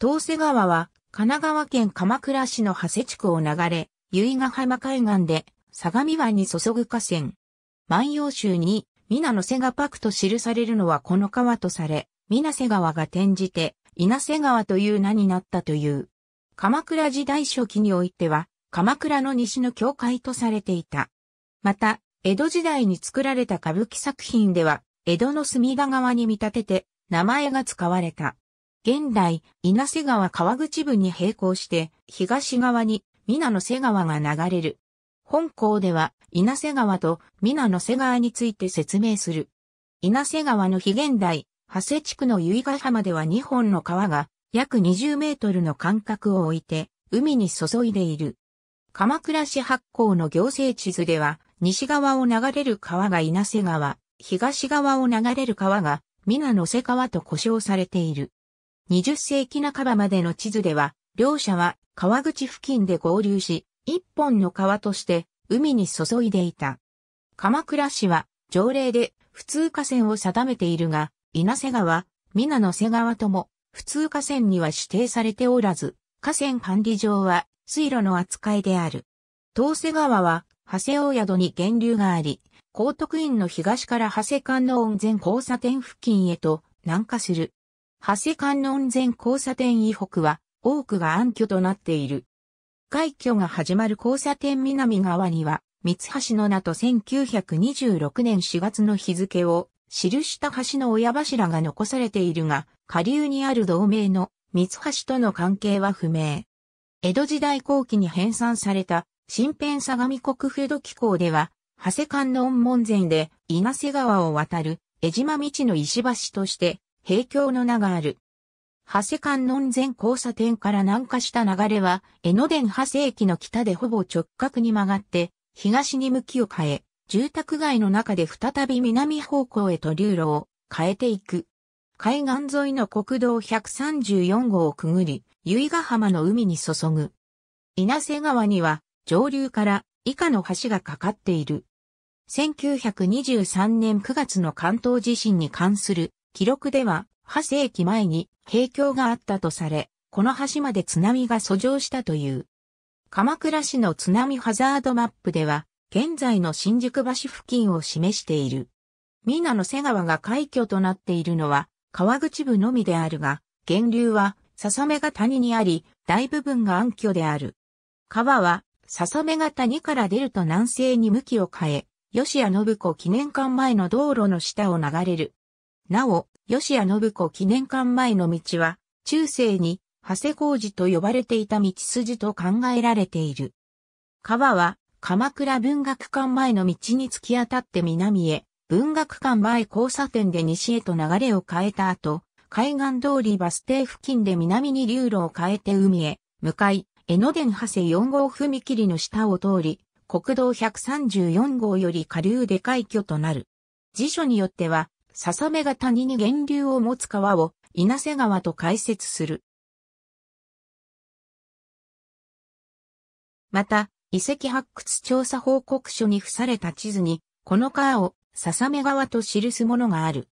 東瀬川は神奈川県鎌倉市の長谷地区を流れ、由比ヶ浜海岸で相模湾に注ぐ河川。万葉集に、皆の瀬がパクと記されるのはこの川とされ、皆瀬川が転じて、稲瀬川という名になったという。鎌倉時代初期においては、鎌倉の西の境界とされていた。また、江戸時代に作られた歌舞伎作品では、江戸の隅田川に見立てて、名前が使われた。現代、稲瀬川川口部に並行して、東側に、皆野瀬川が流れる。本校では、稲瀬川と皆野瀬川について説明する。稲瀬川の非現代、長谷地区の由比ヶ浜では2本の川が、約20メートルの間隔を置いて、海に注いでいる。鎌倉市発行の行政地図では、西側を流れる川が稲瀬川、東側を流れる川が、皆野瀬川と呼称されている。20世紀半ばまでの地図では、両者は川口付近で合流し、一本の川として海に注いでいた。鎌倉市は条例で普通河川を定めているが、稲瀬川、皆野瀬川とも普通河川には指定されておらず、河川管理上は水路の扱いである。東瀬川は、長谷大宿に源流があり、高徳院の東から長谷観音前交差点付近へと南下する。長谷観音前交差点以北は、多くが暗挙となっている。外居が始まる交差点南側には、三橋の名と1926年4月の日付を、記した橋の親柱が残されているが、下流にある同盟の三橋との関係は不明。江戸時代後期に編纂された、新編相模国府土機構では、長谷観音門前で稲瀬川を渡る江島道の石橋として平峡の名がある。長谷観音前交差点から南下した流れは、江ノ電長谷駅の北でほぼ直角に曲がって、東に向きを変え、住宅街の中で再び南方向へと流路を変えていく。海岸沿いの国道134号をくぐり、由比ヶ浜の海に注ぐ。稲瀬川には、上流から以下の橋がかかっている。1923年9月の関東地震に関する記録では、8世紀前に平況があったとされ、この橋まで津波が遡上したという。鎌倉市の津波ハザードマップでは、現在の新宿橋付近を示している。皆の瀬川が海峡となっているのは、川口部のみであるが、源流は、笹目が谷にあり、大部分が暗渠である。川は、笹目が谷から出ると南西に向きを変え、吉谷信子記念館前の道路の下を流れるなお、吉谷信子記念館前の道は、中世に、長谷工事と呼ばれていた道筋と考えられている。川は、鎌倉文学館前の道に突き当たって南へ、文学館前交差点で西へと流れを変えた後、海岸通りバス停付近で南に流路を変えて海へ、向かい、江ノ電長谷4号踏切の下を通り、国道134号より下流で海峡となる。辞書によっては、笹目が谷に源流を持つ川を稲瀬川と解説する。また、遺跡発掘調査報告書に付された地図に、この川を笹目川と記すものがある。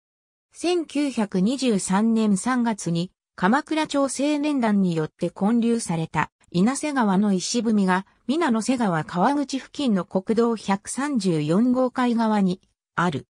1923年3月に、鎌倉町青年団によって建立された稲瀬川の石踏みが、皆野瀬川川口付近の国道134号海側にある。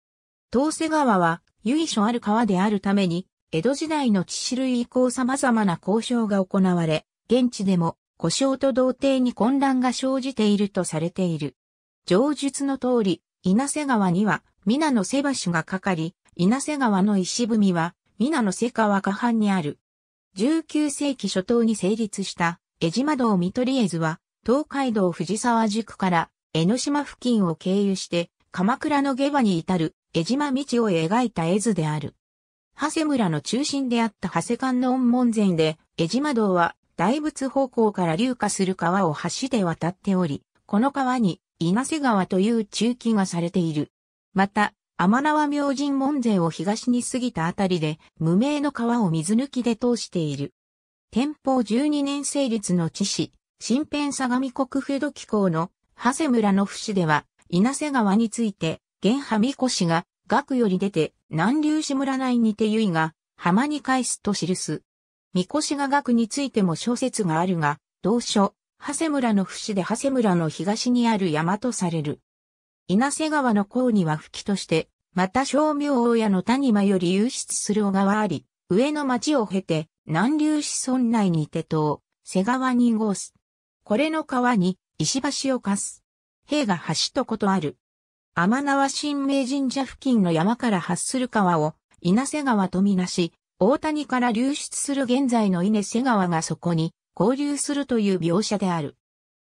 東瀬川は由緒ある川であるために、江戸時代の地種類以降様々な交渉が行われ、現地でも故障と同定に混乱が生じているとされている。上述の通り、稲瀬川には、皆の瀬橋がかかり、稲瀬川の石踏みは、皆の瀬川下半にある。19世紀初頭に成立した、江島道見取り絵図は、東海道藤沢宿から江ノ島付近を経由して、鎌倉の下馬に至る江島道を描いた絵図である。長谷村の中心であった長谷観音門前で、江島道は大仏方向から流下する川を橋で渡っており、この川に稲瀬川という中期がされている。また、天縄明神門前を東に過ぎたあたりで、無名の川を水抜きで通している。天保12年成立の地市、新編相模国府土機構の長谷村の府市では、稲瀬川について、現波美子氏が、学より出て、南流志村内にてゆいが、浜に返すと記す。み子氏が学についても諸説があるが、同書、長谷村の節で長谷村の東にある山とされる。稲瀬川の甲には吹きとして、また小明王屋の谷間より流出する小川あり、上の町を経て、南流市村内にて東、瀬川に合す。これの川に、石橋を貸す。兵が橋とことある。天縄神明神社付近の山から発する川を稲瀬川とみなし、大谷から流出する現在の稲瀬川がそこに交流するという描写である。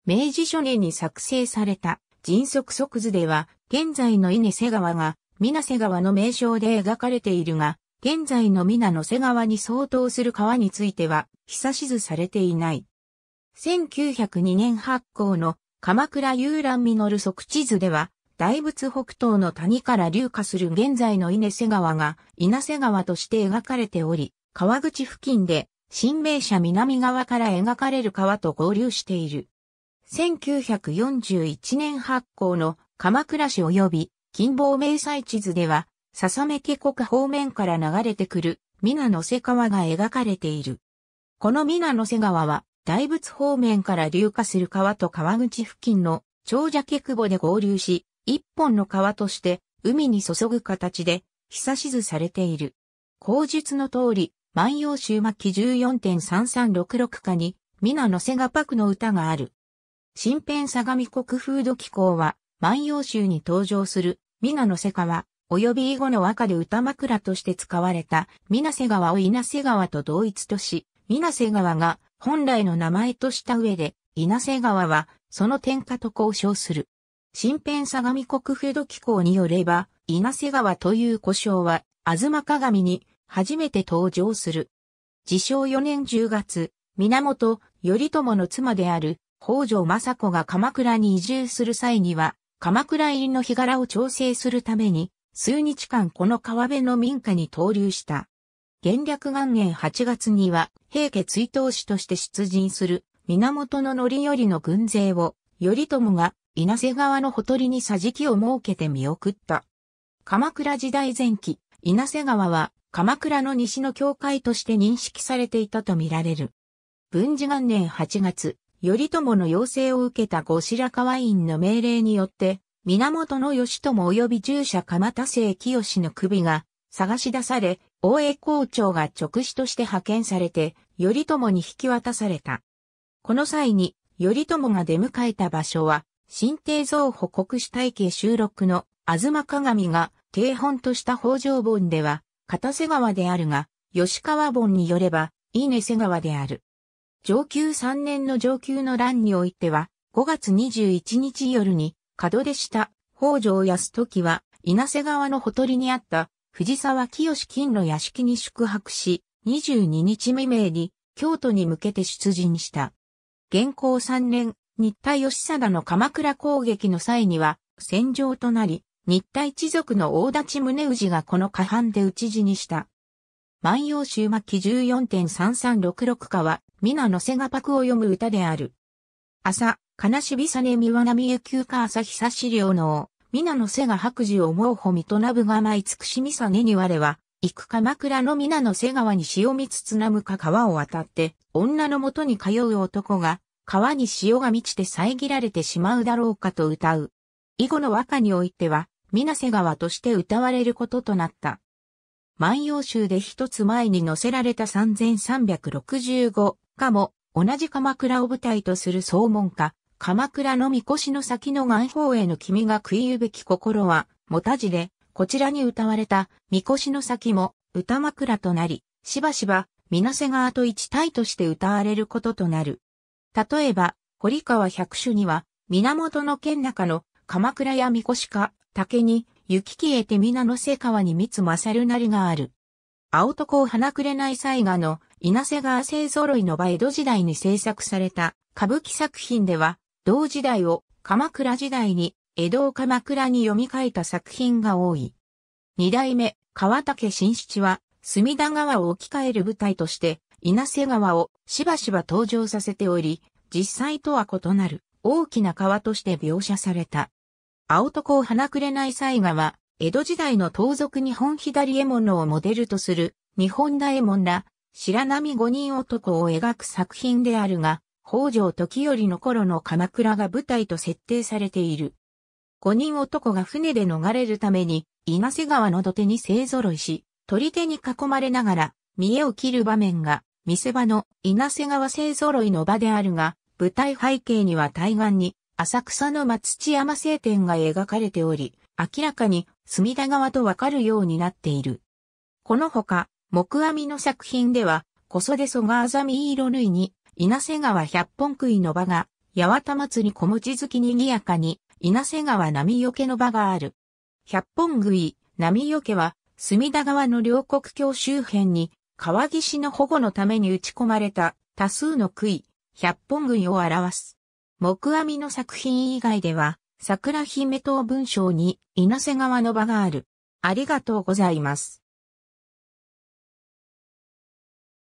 明治初年に作成された迅速即図では、現在の稲瀬川が、水瀬川の名称で描かれているが、現在の水の瀬川に相当する川については、久しずされていない。1902年発行の鎌倉遊覧実測地図では、大仏北東の谷から流下する現在の稲瀬川が稲瀬川として描かれており、川口付近で新名社南側から描かれる川と合流している。1941年発行の鎌倉市及び近傍明細地図では、笹目家国方面から流れてくる皆瀬川が描かれている。この皆瀬川は大仏方面から流下する川と川口付近の長者家久で合流し、一本の川として海に注ぐ形で、久しずされている。口述の通り、万葉集末期14.3366かに、皆の瀬川パクの歌がある。新編相模国風土紀行は、万葉集に登場する、皆の瀬川、及び以後の和歌で歌枕として使われた、皆瀬川を稲瀬川と同一とし、皆瀬川が本来の名前とした上で、稲瀬川は、その天下と交渉する。新編相模国府土機構によれば、稲瀬川という故障は、東鏡に初めて登場する。自称4年10月、源頼朝の妻である北条政子が鎌倉に移住する際には、鎌倉入りの日柄を調整するために、数日間この川辺の民家に投留した。元略元年8月には、平家追悼使として出陣する、源の範頼の軍勢を、頼朝が稲瀬川のほとりに桟敷を設けて見送った。鎌倉時代前期、稲瀬川は鎌倉の西の境界として認識されていたとみられる。文治元年8月、頼朝の要請を受けた後白河院の命令によって、源義朝及び従者鎌田生清の首が探し出され、大江校長が直使として派遣されて、頼朝に引き渡された。この際に、頼朝が出迎えた場所は、新帝像保国史体系収録の東鏡が定本とした北条本では、片瀬川であるが、吉川本によれば、稲瀬川である。上級3年の上級の乱においては、5月21日夜に、門出した北条康時は、稲瀬川のほとりにあった藤沢清金の屋敷に宿泊し、22日未明に京都に向けて出陣した。現行3年日体義貞の鎌倉攻撃の際には戦場となり、日体一族の大立宗氏がこの下半で討ち死にした。万葉集末14.3366かは、皆のせがパクを読む歌である。朝、悲しびさねみわなみゅ休暇朝日差しうの、皆のせが白事をうほみとなぶがまいつくしみさねに我は、行く鎌倉の皆の瀬川に潮見つつなむか川を渡って、女のもとに通う男が、川に潮が満ちて遮られてしまうだろうかと歌う。以後の和歌においては、水瀬川として歌われることとなった。万葉集で一つ前に載せられた3365かも、同じ鎌倉を舞台とする総門歌、鎌倉の御輿の先の岩方への君が食いゆべき心は、もたじで、こちらに歌われた、御輿の先も、歌枕となり、しばしば、水瀬川と一体として歌われることとなる。例えば、堀川百首には、源の県中の鎌倉や三越か、竹に、雪消えて皆の瀬川に三つ勝るなりがある。青とこ花れない絵画の稲瀬川勢揃いの場江戸時代に制作された歌舞伎作品では、同時代を鎌倉時代に江戸を鎌倉に読み替えた作品が多い。二代目、川竹新七は、隅田川を置き換える舞台として、稲瀬川をしばしば登場させており、実際とは異なる大きな川として描写された。青床を花くれない西川、は、江戸時代の盗賊日本左絵物をモデルとする日本大絵物ら白波五人男を描く作品であるが、北条時頼の頃の鎌倉が舞台と設定されている。五人男が船で逃れるために、稲瀬川の土手に勢揃いし、取り手に囲まれながら、見栄を切る場面が見せ場の稲瀬川勢揃いの場であるが、舞台背景には対岸に浅草の松地山聖典が描かれており、明らかに隅田川とわかるようになっている。このほか、木阿弥の作品では、小袖蘇我あざみ色類に、稲瀬川百本杭の場が、八幡祭り小餅月にぎやかに、稲瀬川波よけの場がある。百本杭、波よけは、隅田川の両国橋周辺に、川岸の保護のために打ち込まれた多数の杭、百本杭を表す。木阿弥の作品以外では、桜姫等文章に稲瀬川の場がある。ありがとうございます。